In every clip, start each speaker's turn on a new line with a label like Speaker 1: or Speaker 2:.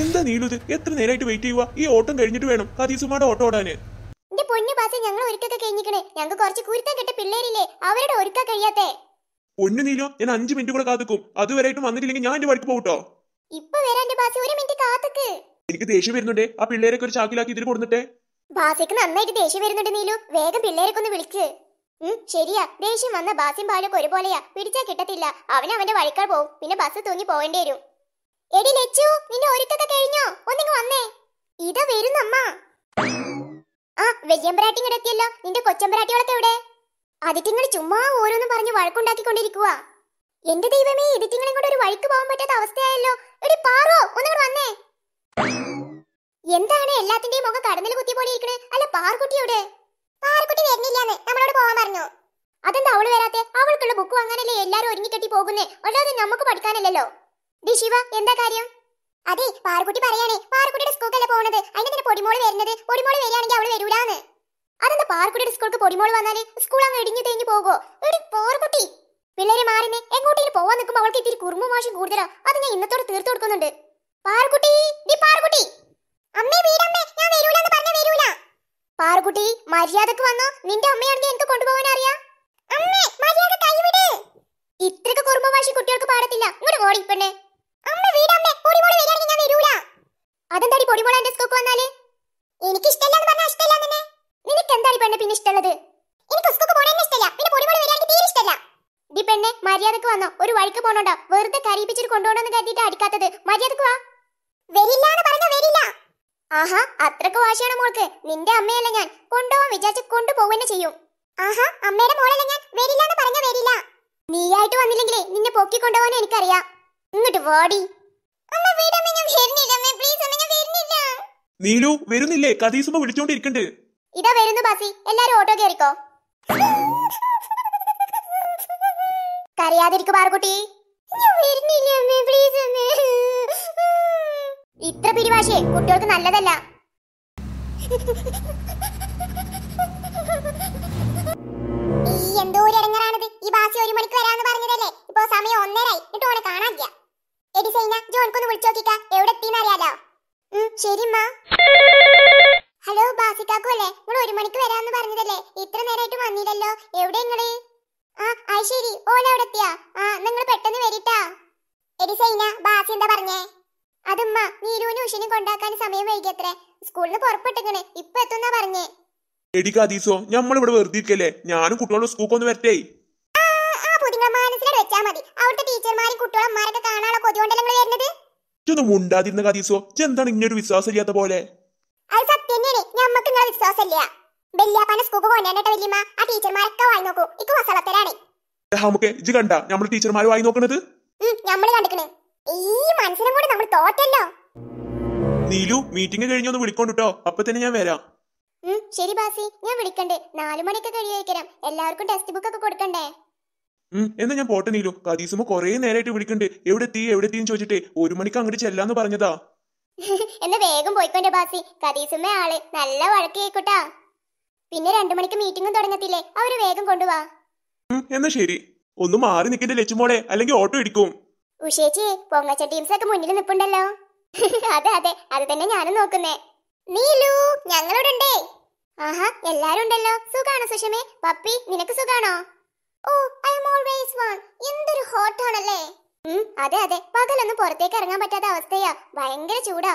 Speaker 1: എന്താ ഇത് എത്ര നേരമായിട്ട് വെയിറ്റ് ചെയ്യുക ഈ ഓട്ടം കഴിഞ്ഞിട്ട് വേണം ഹദീസുമാടെ ഓട്ടം ഓടാന്
Speaker 2: എന്റെ പൊന്നു പാസ് ഞങ്ങൾ ഒരുക്കൊക്കെ കഴിഞ്ഞിക്കണേ ഞങ്ങൾക്ക് കുറച്ച് കുരുത്താൻ കെട്ട പിള്ളേരില്ലേ അവരുടെ ഒരുക്ക കഴിയാത്തേ
Speaker 1: പൊന്നു നീലോ ഞാൻ അഞ്ചു മിനിറ്റ് കൂടെ കാത്തുക്കും അതുവരെയായിട്ടും വന്നിട്ടില്ലെങ്കിൽ ഞാൻ എന്റെ വഴിക്ക് പോകട്ടോ
Speaker 2: ഇപ്പൊ എന്റെ പാസ് ഒരു മിനിറ്റ് കാത്തുക്ക്
Speaker 1: എനിക്ക് ദേഷ്യം വരുന്നുണ്ടേ ആ പിള്ളേരൊക്കെ ഒരു ചാക്കിലാക്കി ഇതിൽ കൊടുന്നിട്ടെ
Speaker 2: ബാസിക്ക് നന്നായിട്ട് ദേഷ്യം വരുന്നുണ്ട് നീലു വേഗം പിള്ളേരൊക്കെ വിളിച്ച് വിളിക്ക് ശരിയാ ദേഷ്യം വന്ന ബാസിയും പാലൊക്കെ ഒരുപോലെയാ പിടിച്ചാ കിട്ടത്തില്ല അവൻ അവന്റെ വഴിക്കാൾ പോവും പിന്നെ ബസ് തൂങ്ങി പോവേണ്ടി വരും എടി ലച്ചു നിന്റെ ഒരുക്കൊക്കെ കഴിഞ്ഞോ ഒന്നിങ്ങ് വന്നേ ഇതാ വരുന്നമ്മ ആ വെയ്യമ്പരാട്ടിങ്ങടെ എത്തിയല്ലോ നിന്റെ കൊച്ചമ്പരാട്ടിയോളൊക്കെ എവിടെ അതിറ്റിങ്ങൾ ചുമ്മാ ഓരോന്നും പറഞ്ഞ് വഴക്കുണ്ടാക്കിക്കൊണ്ടിരിക്കുക എന്റെ ദൈവമേ ഇതിറ്റിങ്ങളെ കൊണ്ട് ഒരു വഴിക്ക് പോകാൻ പറ്റാത്ത അവസ്ഥയായല്ലോ എടി പാറോ ഒന്നുകൂടെ വന്നേ എന്താണ് എല്ലാത്തിന്റെയും മുഖം കടന്നിൽ കുത്തി പോലെ ഇരിക്കണേ അല്ല പാർക്കുട്ടിയുടെ പാർക്കുട്ടി വരുന്നില്ലാന്ന് നമ്മളോട് പോകാൻ പറഞ്ഞു അതെന്താ അവള് വരാത്തെ അവൾക്കുള്ള ബുക്ക് വാങ്ങാനല്ലേ എല്ലാരും ഒരുങ്ങി കെട്ടി പോകുന്നേ അല്ലാതെ നമുക്ക് പഠിക്കാനല്ലല്ലോ ഡി ശിവ എന്താ കാര്യം അതെ പാറുകുട്ടി പറയാണേ പാറുകുട്ടിയുടെ സ്കൂൾക്കല്ലേ പോകുന്നത് അതിന്റെ പൊടിമോള് വരുന്നത് പൊടിമോള് വരികയാണെങ്കിൽ അവള് വരൂലാന്ന് അതെന്താ പാറുകുട്ടിയുടെ സ്കൂൾക്ക് പൊടിമോള് വന്നാല് സ്കൂൾ അങ്ങ് ഇടിഞ്ഞു തേഞ്ഞു പോകുമോ എടി പാറുകുട്ടി പിള്ളേരെ മാറിനെ എങ്ങോട്ടേലും പോവാൻ നിൽക്കുമ്പോൾ അവൾക്ക് ഇത്തിരി കുറുമ്പ് മോശം കൂടുതലാ അത് ഞാൻ ഇന്നത്തോടെ തീർത്തു കൊടുക്കുന്നുണ്ട് പാറുകുട്ടി ഡി പാറുകുട്ടി അമ്മേ വീടമ്മേ ഞാൻ വരൂലെന്ന് പറഞ്ഞ വരൂല പാറുകുട്ടി മര്യാദക്ക് വന്നോ നിന്റെ അമ്മയാണെങ്കിൽ എനിക്ക് കൊണ്ടുപോകാൻ അറിയാം അമ്മേ മര്യാദ കൈവിട് ഇത്രക്ക് കുറുമ്പ് വാശി കുട്ടികൾക്ക് പാടത്തില്ല ഇങ്ങോട്ട് ഓടിപ്പെണ്ണേ അതെന്താടി എനിക്ക് പിന്നെ എനിക്ക് പിന്നെ തീരെ മര്യാദക്ക് ഒരു വെറുതെ മര്യാദക്ക് വാ എന്ന് ആഹാ അത്രക്ക് മോൾക്ക് നിന്റെ അമ്മയല്ല ഞാൻ കൊണ്ടുപോകാൻ വിചാരിച്ച് കൊണ്ടുപോകുന്നെ ചെയ്യും ആഹാ അമ്മയുടെ മോളല്ല ഞാൻ വരില്ല എന്ന് പറഞ്ഞ വരില്ല നീയായിട്ട് വന്നില്ലെങ്കിലേ നിന്നെ പൊക്കി കൊണ്ടുപോകാൻ എനിക്കറിയാം ഇങ്ങോട്ട് വാടി
Speaker 1: നീലു വരുന്നില്ലേ കഥീസുമ വിളിച്ചോണ്ടിരിക്കണ്ട്
Speaker 2: ഇതാ വരുന്നു ബാസി എല്ലാരും ഓട്ടോ കയറിക്കോ കരയാതിരിക്കും പാർക്കുട്ടി ഇത്ര പിരിവാശേ കുട്ടികൾക്ക് നല്ലതല്ല ശരിമാ ഹലോ ബാസിക്കാക്കു അല്ലേ നിങ്ങൾ ഒരു മണിക്ക് വരാന്ന് പറഞ്ഞതല്ലേ ഇത്ര നേരമായിട്ട് വന്നില്ലല്ലോ എവിടെ നിങ്ങള് ആ അത് ശരി ഓല അവിടെ എത്തിയാ ആ നിങ്ങൾ പെട്ടെന്ന് വരിട്ടാ എടി സൈന ബാസി എന്താ പറഞ്ഞേ അതുമ്മ നീരുവിനും ഉഷനും കൊണ്ടാക്കാൻ സമയം വൈകിയത്രേ സ്കൂളിന് പുറപ്പെട്ടിക്കണേ ഇപ്പൊ എത്തുന്നാ പറഞ്ഞേ
Speaker 1: എടി കദീസോ നമ്മൾ ഇവിടെ വെറുതെ ഇരിക്കല്ലേ ഞാനും കുട്ടികളും സ്കൂൾക്ക് ഒന്ന് വരട്ടെ
Speaker 2: ആ പുതിയ മനസ്സിലോട് വെച്ചാ മതി അവിടുത്തെ ടീച്ചർമാരും കുട്ടികളും അമ്മമാരൊക്കെ കാണാനുള്ള കൊതി കൊണ്ടല്ലേ വരുന്നത്
Speaker 1: ചെന്ന് മുണ്ടാതിരുന്ന കതീസോ ചെന്താണ് ഇങ്ങനെ ഒരു വിശ്വാസം ഇല്ലാത്ത പോലെ നീലു മീറ്റിംഗ് കഴിഞ്ഞൊന്ന് വിളിക്കോണ്ടിട്ടോ അപ്പൊ തന്നെ ഞാൻ വരാം
Speaker 2: ശരി ബാസി ഞാൻ വിളിക്കണ്ട് നാലു മണിയൊക്കെ എല്ലാവർക്കും ടെക്സ്റ്റ് ബുക്ക് ഒക്കെ കൊടുക്കണ്ടേ
Speaker 1: ഉം എന്നാ ഞാൻ പോട്ടെ നീലു കദീസുമ കൊറേ നേരമായിട്ട് വിളിക്കണ്ട് എവിടെ എത്തി എവിടെ എത്തിന്ന് ചോദിച്ചിട്ടേ ഒരു മണിക്ക് അങ്ങോട്ട് ചെല്ലാന്ന് പറഞ്ഞതാ
Speaker 2: എന്നാ വേഗം പോയിക്കോന്റെ ബാസി കദീസുമ്മ ആള് നല്ല വഴക്ക് കേക്കൂട്ടാ പിന്നെ രണ്ടു മണിക്ക് മീറ്റിംഗും തുടങ്ങത്തില്ലേ അവര് വേഗം കൊണ്ടുവാ
Speaker 1: എന്നാ ശരി ഒന്ന് മാറി നിക്കണ്ട ലച്ചുമോളെ അല്ലെങ്കിൽ ഓട്ടോ ഇടിക്കും
Speaker 2: ഉഷേച്ചി പൊങ്ങച്ച ടീംസ് ഒക്കെ മുന്നിൽ നിപ്പുണ്ടല്ലോ അതെ അതെ അത് തന്നെ ഞാനും നോക്കുന്നേ നീലു ഞങ്ങളോടുണ്ടേ ആഹാ എല്ലാരും ഉണ്ടല്ലോ സുഖാണോ സുഷമേ പപ്പി നിനക്ക് സുഖാണോ oh I am always one എന്തൊരു ഹോട്ടാണല്ലേ അതെ അതെ പകലൊന്നും പുറത്തേക്ക് ഇറങ്ങാൻ പറ്റാത്ത അവസ്ഥയാ ഭയങ്കര ചൂടാ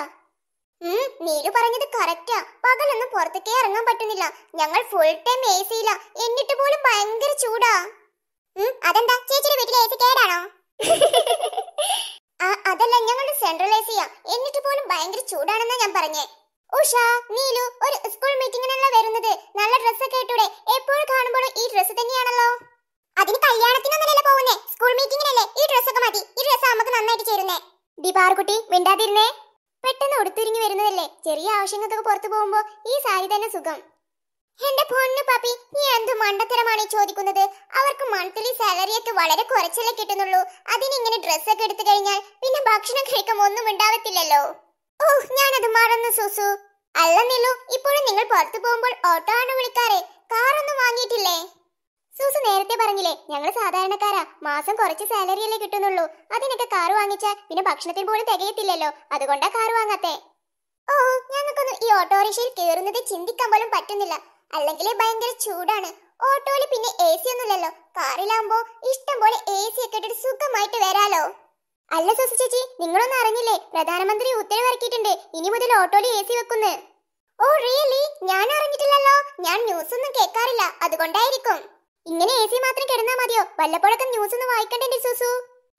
Speaker 2: ഉം നീലു പറഞ്ഞത് കറക്റ്റാ പകലൊന്നും പുറത്തേക്കേ ഇറങ്ങാൻ പറ്റുന്നില്ല ഞങ്ങൾ ഫുൾ ടൈം എ സിയില എന്നിട്ട് പോലും ഭയങ്കര ചൂടാ ഉം അതെന്താ ചേച്ചിയുടെ വീട്ടിലെ എ സി കേടാണോ അതല്ല ഞങ്ങളുടെ സെൻട്രൽ എ സിയാ എന്നിട്ട് പോലും ഭയങ്കര ചൂടാണെന്നാ ഞാൻ പറഞ്ഞേ ഉഷ നീലു ഒരു സ്കൂൾ മീറ്റിംഗിനുള്ള കുട്ടി മിണ്ടാതിരുന്നേ പെട്ടെന്ന് ഉടുത്തുരുങ്ങി വരുന്നതല്ലേ ചെറിയ ആവശ്യങ്ങൾക്കൊക്കെ പുറത്തു പോകുമ്പോ ഈ സാരി തന്നെ സുഖം എന്റെ പൊണ്ണു പാപ്പി നീ എന്ത് മണ്ടത്തരമാണ് ചോദിക്കുന്നത് അവർക്ക് മന്ത്ലി സാലറി ഒക്കെ വളരെ കുറച്ചല്ലേ കിട്ടുന്നുള്ളൂ അതിനിങ്ങനെ ഒക്കെ എടുത്തു കഴിഞ്ഞാൽ പിന്നെ ഭക്ഷണം കഴിക്കാൻ ഒന്നും ഉണ്ടാവത്തില്ലല്ലോ ഓ ഞാനത് മറന്നു സുസു അല്ല നിലു ഇപ്പോഴും നിങ്ങൾ പുറത്തു പോകുമ്പോൾ ഓട്ടോ ആണ് വിളിക്കാറേ കാറൊന്നും വാങ്ങിയിട്ടില്ലേ സൂസു നേരത്തെ പറഞ്ഞില്ലേ ഞങ്ങൾ സാധാരണക്കാരാ മാസം കുറച്ച് സാലറി അല്ലേ കിട്ടുന്നുള്ളൂ അതിനൊക്കെ കാർ വാങ്ങിച്ച പിന്നെ ഭക്ഷണത്തിന് പോലും തികയത്തില്ലല്ലോ അതുകൊണ്ടാ കാർ വാങ്ങാത്തെ ഓ ഞങ്ങൾക്കൊന്നും ഈ ഓട്ടോറിക്ഷയിൽ കയറുന്നത് ചിന്തിക്കാൻ പോലും പറ്റുന്നില്ല അല്ലെങ്കിൽ ഭയങ്കര ചൂടാണ് ഓട്ടോയിൽ പിന്നെ എ സി ഇല്ലല്ലോ കാറിലാകുമ്പോ ഇഷ്ടം പോലെ എ സി ഒക്കെ ഇട്ടിട്ട് സുഖമായിട്ട് വരാലോ അല്ല സുസു ചേച്ചി നിങ്ങളൊന്നും അറിഞ്ഞില്ലേ പ്രധാനമന്ത്രി ഉത്തരവ് ഇറക്കിയിട്ടുണ്ട് ഇനി മുതൽ ഓട്ടോയിൽ എ സി വെക്കുന്ന ഓ റിയലി ഞാൻ അറിഞ്ഞിട്ടില്ലല്ലോ ഞാൻ ന്യൂസ് ഒന്നും കേൾക്കാറില്ല അതുകൊണ്ടായിരിക്കും ഇങ്ങനെ എ സി മാത്രം കിടന്നാ മതിയോ വല്ലപ്പോഴൊക്കെ ന്യൂസ് ഒന്ന് വായിക്കണ്ടേ സുസു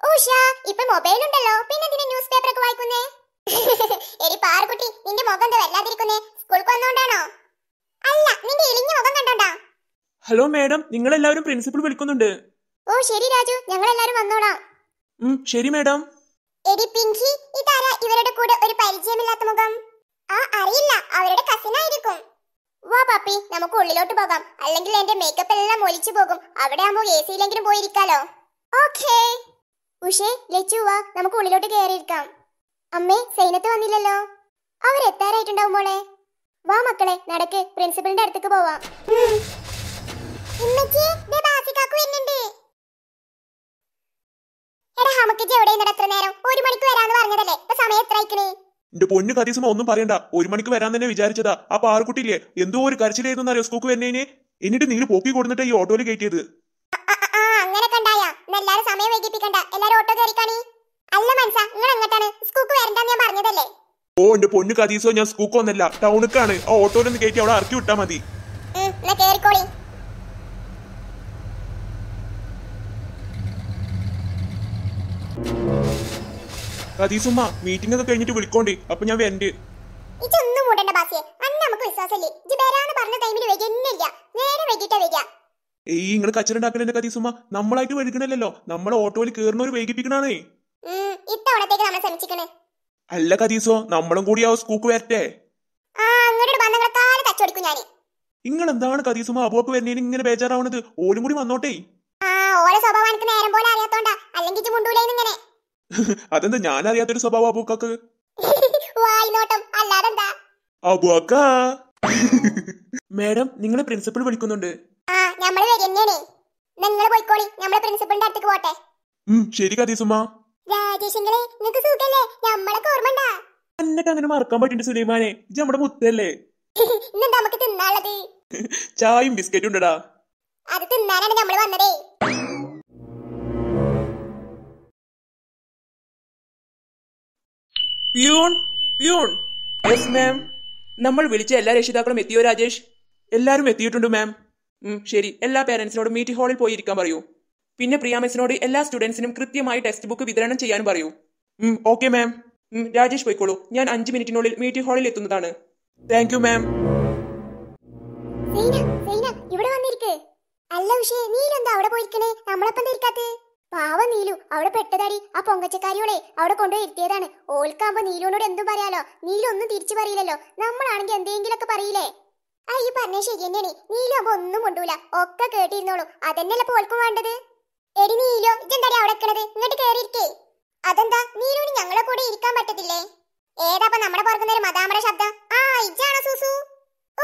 Speaker 2: ഉഷ ഇപ്പൊ മൊബൈൽ ഉണ്ടല്ലോ പിന്നെ ഇതിന് ന്യൂസ് പേപ്പർ ഒക്കെ വായിക്കുന്നേ എടി പാർക്കുട്ടി നിന്റെ മുഖം എന്താ വല്ലാതിരിക്കുന്നേ സ്കൂൾക്ക് വന്നോണ്ടാണോ
Speaker 3: അല്ല നിന്റെ ഇളിഞ്ഞ മുഖം കണ്ടോണ്ടാ ഹലോ മാഡം നിങ്ങൾ എല്ലാവരും പ്രിൻസിപ്പൽ വിളിക്കുന്നുണ്ട് ഓ ശരി രാജു ഞങ്ങൾ എല്ലാവരും വന്നോളാം ശരി മാഡം എടി
Speaker 2: പിങ്കി ഇതാരാ ഇവരുടെ കൂടെ ഒരു പരിചയമില്ലാത്ത മുഖം ആ അറിയില്ല അവരുടെ കസിനായിരിക്കും വാ പാപ്പി നമുക്ക് ഉള്ളിലോട്ട് പോകാം അല്ലെങ്കിൽ എന്റെ മേക്കപ്പ് എല്ലാം ഒലിച്ചു പോകും അവിടെ ആകുമ്പോൾ എ സിയിലെങ്കിലും പോയിരിക്കാലോ ഓക്കേ ഉഷേ ലച്ചു വാ നമുക്ക് ഉള്ളിലോട്ട് കയറിയിരിക്കാം അമ്മേ സൈനത്ത് വന്നില്ലല്ലോ അവരെത്താറായിട്ടുണ്ടാവും മോളെ വാ മക്കളെ നടക്ക് പ്രിൻസിപ്പലിന്റെ അടുത്തേക്ക് പോവാം എടാ ഹമക്കജി എവിടെ നടത്ര നേരം ഒരു മണിക്ക് വരാന്ന് പറഞ്ഞതല്ലേ ഇപ്പൊ സമയം എത്ര
Speaker 1: ആയിക്കണേ എന്റെ പൊന്നു കഥീസമ ഒന്നും പറയണ്ട ഒരു മണിക്ക് വരാൻ തന്നെ വിചാരിച്ചതാ ആ പാറക്കുട്ടിയില്ലേ എന്തോ ഒരു കരച്ചിലായിരുന്നു അറിയോ സ്കൂക്ക് വരുന്നതിനെ എന്നിട്ട് നീ പോക്കി കൊടുത്തിട്ട് ഈ ഓട്ടോയിൽ കയറ്റിയത്
Speaker 2: ഓട്ടോ കയറിക്കാണി അല്ല മനസ്സാ സ്കൂക്ക് ഞാൻ പറഞ്ഞതല്ലേ
Speaker 1: ഓ എന്റെ പൊന്നു ഞാൻ സ്കൂക്കൊന്നല്ല ടൗണിക്കാണ് ആ ഓട്ടോയിൽ നിന്ന് കയറ്റി അവിടെ ഇറക്കി വിട്ടാ മതി കേറിക്കോളി അതീസുമ്മ മീറ്റിംഗ് ഒക്കെ കഴിഞ്ഞിട്ട് വിളിക്കോണ്ടേ അപ്പൊ ഞാൻ വരണ്ട്
Speaker 2: ഇതൊന്നും മൂടണ്ട ബാസിയെ അന്ന് നമുക്ക് വിശ്വാസമില്ലേ ഇത് വരാന്ന് പറഞ്ഞ ടൈമിൽ വൈകുന്നില്ല നേരെ വൈകിട്ടാ വരിക
Speaker 1: ഈ നിങ്ങൾ കച്ചറുണ്ടാക്കലെന്റെ കതീസുമ്മ നമ്മളായിട്ട് വഴുക്കണല്ലോ നമ്മൾ ഓട്ടോയിൽ കയറുന്നവർ വൈകിപ്പിക്കണേ
Speaker 2: ഇത്തവണത്തേക്ക് നമ്മൾ ശ്രമിച്ചിക്കണേ
Speaker 1: അല്ല കതീസോ നമ്മളും കൂടി ആ സ്കൂക്ക് വരട്ടെ നിങ്ങൾ എന്താണ് കതീസുമ അബുവക്ക് വരുന്നതിന് ഇങ്ങനെ ബേജാറാവണത് ഓലും കൂടി വന്നോട്ടേ
Speaker 2: ആ ഓരോ സ്വഭാവം നേരം പോലെ അറിയാത്തോണ്ടാ അല്ലെങ്കിൽ മുണ്ടൂലേന്ന് ഇങ്ങനെ
Speaker 1: അതെന്താ ഞാൻ അറിയാത്തൊരു സ്വഭാവം അബൂക്കാക്ക് അബൂക്ക മാഡം നിങ്ങളെ പ്രിൻസിപ്പൾ വിളിക്കുന്നുണ്ട് ശരി കഥീസുമ സുലൈമാനെ ഇത് നമ്മുടെ മുത്തല്ലേ ചായയും ബിസ്ക്കറ്റും ഉണ്ടടാ
Speaker 2: നമ്മൾ
Speaker 3: പ്യൂൺ പ്യൂൺ യെസ് മാം നമ്മൾ വിളിച്ച എല്ലാ രക്ഷിതാക്കളും എത്തിയോ രാജേഷ് എല്ലാവരും എത്തിയിട്ടുണ്ട് മാം ശരി എല്ലാ പേരൻസിനോടും മീറ്റിംഗ് ഹാളിൽ പോയി ഇരിക്കാൻ പറയൂ പിന്നെ മിസ്സിനോട് എല്ലാ സ്റ്റുഡൻസിനും കൃത്യമായി ടെക്സ്റ്റ് ബുക്ക് വിതരണം ചെയ്യാൻ പറയൂ ഓക്കെ മാം രാജേഷ് പോയിക്കോളൂ ഞാൻ അഞ്ച് മിനിറ്റിനുള്ളിൽ മീറ്റിംഗ് ഹാളിൽ എത്തുന്നതാണ് താങ്ക് യു മാം
Speaker 2: ഇവിടെ വന്നിരിക്കേ അല്ല ഉഷേ നീ എന്താ അവിടെ പോയിരിക്കണേ നമ്മളൊപ്പം ഇരിക്കാത്തേ പാവ നീലു അവിടെ പെട്ടതാടി ആ പൊങ്കച്ചക്കാരിയോടെ അവിടെ കൊണ്ടുപോയി ഇരുത്തിയതാണ് ഓൾക്കാകുമ്പോ നീലുവിനോട് എന്തും പറയാലോ നീലു ഒന്നും തിരിച്ചു പറയില്ലല്ലോ നമ്മളാണെങ്കിൽ എന്തെങ്കിലുമൊക്കെ പറയില്ലേ ആ ഈ പറഞ്ഞ ശരി തന്നെയാണ് നീലു അപ്പൊ ഒന്നും കൊണ്ടൂല ഒക്കെ കേട്ടിരുന്നോളൂ അതെന്നല്ല പോൽക്കും വേണ്ടത് എടി നീലോ ഇതെന്താ അവിടെ നിൽക്കണത് ഇങ്ങോട്ട് കേറിയിരിക്കേ അതെന്താ നീലുവിന് ഞങ്ങളെ കൂടെ ഇരിക്കാൻ പറ്റത്തില്ലേ ഏതാപ്പ നമ്മുടെ പുറത്തുനിന്നൊരു മതാമറ ശബ്ദം ആ ഇജാണോ സുസു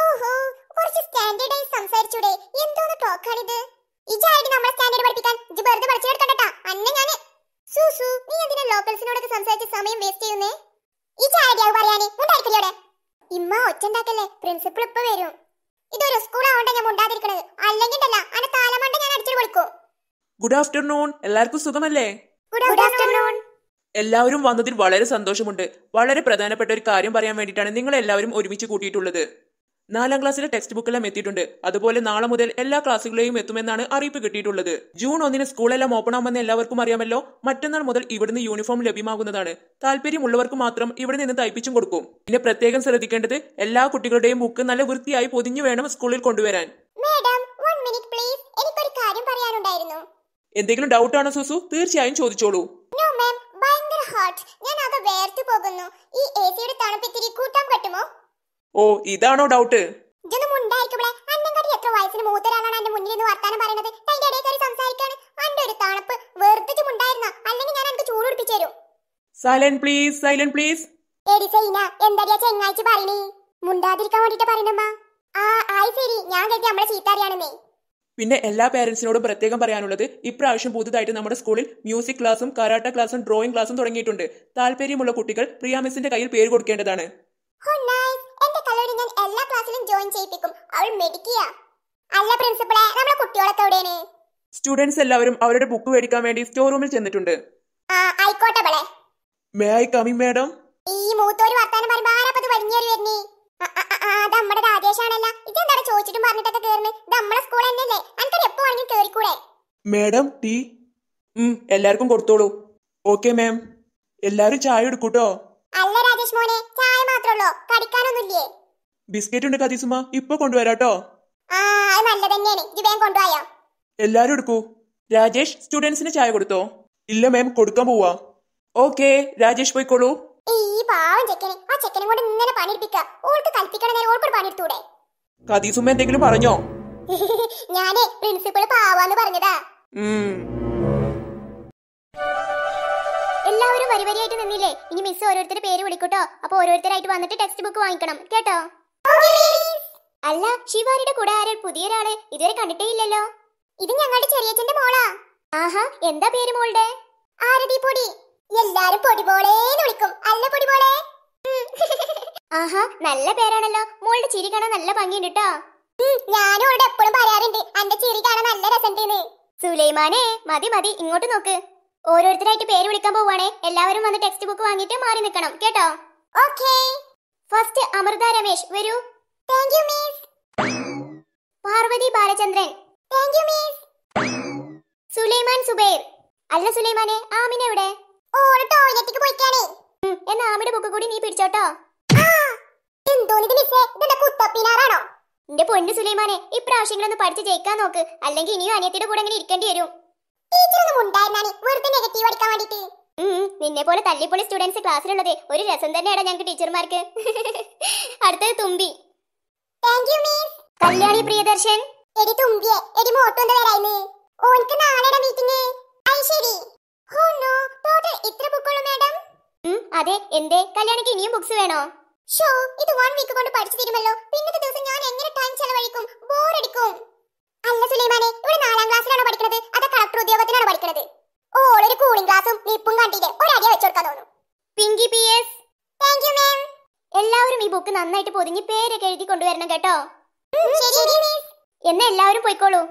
Speaker 2: ഓഹോ കുറച്ച് സ്റ്റാൻഡേർഡായി സംസാരിച്ചൂടെ എന്തോന്ന് ടോക്കാണിത് നമ്മളെ സ്റ്റാൻഡേർഡ് വെറുതെ അന്നെ നീ എന്തിനാ ലോക്കൽസിനോടൊക്കെ സംസാരിച്ച് സമയം വേസ്റ്റ് പറയാനേ ഇമ്മ വരും ഇതൊരു ഞാൻ അല്ല ഞാൻ
Speaker 3: ഗുഡ് ആഫ്റ്റർനൂൺ എല്ലാവർക്കും സുഖമല്ലേ ഗുഡ് ആഫ്റ്റർനൂൺ എല്ലാവരും വന്നതിൽ വളരെ സന്തോഷമുണ്ട് വളരെ പ്രധാനപ്പെട്ട ഒരു കാര്യം പറയാൻ വേണ്ടിയിട്ടാണ് നിങ്ങൾ എല്ലാവരും ഒരുമിച്ച് കൂട്ടിയിട്ടുള്ളത് നാലാം ക്ലാസ്സിലെ ടെക്സ്റ്റ് ബുക്കെല്ലാം എത്തിയിട്ടുണ്ട് അതുപോലെ നാളെ മുതൽ എല്ലാ ക്ലാസ്സുകളെയും എത്തുമെന്നാണ് അറിയിപ്പ് കിട്ടിയിട്ടുള്ളത് ജൂൺ ഒന്നിന് സ്കൂളെല്ലാം ഓപ്പൺ ആവുമെന്ന് എല്ലാവർക്കും അറിയാമല്ലോ മറ്റന്നാൾ മുതൽ ഇവിടുന്ന് യൂണിഫോം ലഭ്യമാകുന്നതാണ് താല്പര്യമുള്ളവർക്ക് മാത്രം ഇവിടെ നിന്ന് തയ്പ്പിച്ചും കൊടുക്കും പിന്നെ പ്രത്യേകം ശ്രദ്ധിക്കേണ്ടത് എല്ലാ കുട്ടികളുടെയും ബുക്ക് നല്ല വൃത്തിയായി പൊതിഞ്ഞു വേണം സ്കൂളിൽ കൊണ്ടുവരാൻ എന്തെങ്കിലും ഡൗട്ട് ആണോ സുസു തീർച്ചയായും ചോദിച്ചോളൂ
Speaker 2: ഞാൻ വേർത്തു പോകുന്നു ഈ എ കൂട്ടാൻ പറ്റുമോ
Speaker 3: ഓ ഇതാണോ doubt silent please silent please
Speaker 2: Saina മുണ്ടാതിരിക്കാൻ
Speaker 3: ആ ശരി ഞാൻ നമ്മളെ പിന്നെ എല്ലാ പേരൻസിനോടും പ്രത്യേകം പറയാനുള്ളത് ഇപ്രാവശ്യം പുതുതായിട്ട് നമ്മുടെ സ്കൂളിൽ മ്യൂസിക് ക്ലാസും കരാട്ട ക്ലാസും ഡ്രോയിങ് ക്ലാസും തുടങ്ങിയിട്ടുണ്ട് താല്പര്യമുള്ള കുട്ടികൾ പ്രിയാമിസിന്റെ കയ്യിൽ പേര് കൊടുക്കേണ്ടതാണ്
Speaker 2: എന്റെ കലോരി ഞാൻ എല്ലാ ക്ലാസ്സിലും ജോയിൻ ചെയ്യിപ്പിക്കും അവൾ മെഡിക്കുക അല്ല പ്രിൻസിപ്പളെ നമ്മുടെ കുട്ടികളൊക്കെ എവിടെയാണ്
Speaker 3: സ്റ്റുഡൻസ് എല്ലാവരും അവരുടെ ബുക്ക് മേടിക്കാൻ വേണ്ടി സ്റ്റോർ റൂമിൽ ചെന്നിട്ടുണ്ട്
Speaker 2: ആ ആയിക്കോട്ടെ ബളെ
Speaker 3: may I come in madam
Speaker 2: ഈ മൂത്തോര് വർത്താനം പറയുമ്പോ ആരാപ്പത് വലിഞ്ഞേറി വരുന്നേ അത് നമ്മുടെ രാജേഷാണല്ല ഇതെന്താ ചോദിച്ചിട്ടും പറഞ്ഞിട്ടൊക്കെ കേറുന്നു ഇത് നമ്മുടെ സ്കൂൾ തന്നെയല്ലേ അനക്കത് എപ്പോ വേണമെങ്കിൽ കേറിക്കൂടെ
Speaker 3: മാഡം ടീ എല്ലാവർക്കും കൊടുത്തോളൂ ഓക്കെ മാം എല്ലാരും ചായ എടുക്കൂട്ടോ
Speaker 2: അല്ല രാജേഷ് മോനെ മാത്രമുള്ളൂ കടിക്കാനൊന്നുമില്ലേ
Speaker 3: ബിസ്ക്കറ്റ് ഉണ്ട് കതീസുമ ഇപ്പൊ കൊണ്ടുവരാട്ടോ ആ അത് നല്ല തന്നെയാണ് ഇത് വേഗം കൊണ്ടുപോയോ എല്ലാരും എടുക്കൂ രാജേഷ് സ്റ്റുഡൻസിന് ചായ കൊടുത്തോ ഇല്ല മാം കൊടുക്കാൻ പോവാ ഓക്കെ രാജേഷ് പോയിക്കോളൂ
Speaker 2: ഈ പാവം ചെക്കനെ ആ ചെക്കനെ കൊണ്ട് ഇങ്ങനെ പണിയെടുപ്പിക്ക ഓർക്ക് കൽപ്പിക്കണ നേരം ഓർക്ക് പണിയെടുത്തൂടെ
Speaker 3: കതീസുമ്മ എന്തെങ്കിലും പറഞ്ഞോ
Speaker 2: ഞാനേ പ്രിൻസിപ്പൾ പാവാന്ന് പറഞ്ഞതാ എല്ലാവരും വരി വരിയായിട്ട് നിന്നില്ലേ ഇനി മിസ് ഓരോരുത്തരുടെ പേര് വിളിക്കൂട്ടോ അപ്പൊ ഓരോരുത്തരായിട്ട് വന്നിട്ട് ടെക്സ്റ്റ് ബുക്ക് വാങ്ങിക്കണം കേട്ടോ അല്ല ശിവാരിയുടെ കൂടെ പുതിയ ഒരാള് ഇതുവരെ കണ്ടിട്ടേ ഇല്ലല്ലോ ഇത് ഞങ്ങളുടെ ചെറിയച്ഛന്റെ മോളാ ആഹാ എന്താ പേര് മോളുടെ ആരതി പൊടി എല്ലാരും പൊടി പോളേന്ന് വിളിക്കും അല്ല പൊടി പോളേ ആഹാ നല്ല പേരാണല്ലോ മോളുടെ ചിരി കാണാൻ നല്ല ഭംഗിയുണ്ട് കേട്ടോ ഞാനും എപ്പോഴും പറയാറുണ്ട് എന്റെ ചിരി കാണാൻ നല്ല രസം സുലൈമാനെ മതി മതി ഇങ്ങോട്ട് നോക്ക് ഓരോരുത്തരായിട്ട് പേര് വിളിക്കാൻ പോവാണേ എല്ലാവരും വന്ന് ടെക്സ്റ്റ് ബുക്ക് വാങ്ങിയിട്ട് മാറി നിൽക്കണം കേട്ടോ ഓക്കേ ഫസ്റ്റ് അമൃത രമേശ് വരൂ thank you miss Parvathy Balachandran thank you miss Sulaiman Zubair അല്ല സുലൈമാനെ ആമിന എവിടെ ഓള് പോയിക്കാണേ എന്നാ ആമിയുടെ ബുക്ക് കൂടി നീ പിടിച്ചോട്ടോ എന്റെ പൊന്നു സുലൈമാനെ ഇപ്രാവശ്യങ്ങളൊന്ന് പഠിച്ച് ജയിക്കാൻ നോക്ക് അല്ലെങ്കിൽ ഇനിയും അനിയത്തിയുടെ കൂടെ അങ്ങനെ ഇരിക്കേണ്ടി വരും നിന്നെ പോലെ തല്ലിപ്പൊളി സ്റ്റുഡൻസ് ക്ലാസ്സിലുള്ളത് ഒരു രസം തന്നെയാണ് ഞങ്ങൾക്ക് ടീച്ചർമാർക്ക് അടുത്തത് തുമ്പി കല്യാണി പ്രിയദർശൻ എടി തുമ്പിയെ എടി മോട്ടോണ്ട് വരായിരുന്നു ഓനക്ക് നാളെയുടെ മീറ്റിംഗ് അത് ശരി ഹോ നോ ടോട്ടൽ ഇത്ര ബുക്കുള്ളൂ മാഡം അതെ എന്തേ കല്യാണിക്ക് ഇനിയും ബുക്സ് വേണോ ഷോ ഇത് വൺ വീക്ക് കൊണ്ട് പഠിച്ചു തീരുമല്ലോ പിന്നത്തെ ദിവസം ഞാൻ എങ്ങനെ ടൈം ചെലവഴിക്കും ബോറടിക്കും അല്ല സുലൈമാനെ ഇവിടെ നാലാം ക്ലാസ്സിലാണോ പഠിക്കുന്നത് അതോ കളക്ടർ ഉദ്യോഗത്തിനാണോ പഠിക്കുന്നത് ഓളൊരു കൂളിംഗ് ക്ലാസ്സും നിപ്പും കണ്ടില്ലേ ഒരടിയ വെച്ചോടുക്കാൻ തോന്നുന്നു പിങ്കി പി എസ് മാം എല്ലാവരും ഈ ബുക്ക് നന്നായിട്ട് പൊതിഞ്ഞ് പേരൊക്കെ എഴുതി കൊണ്ടുവരണം കേട്ടോ എന്നാ എല്ലാവരും പോയിക്കോളൂ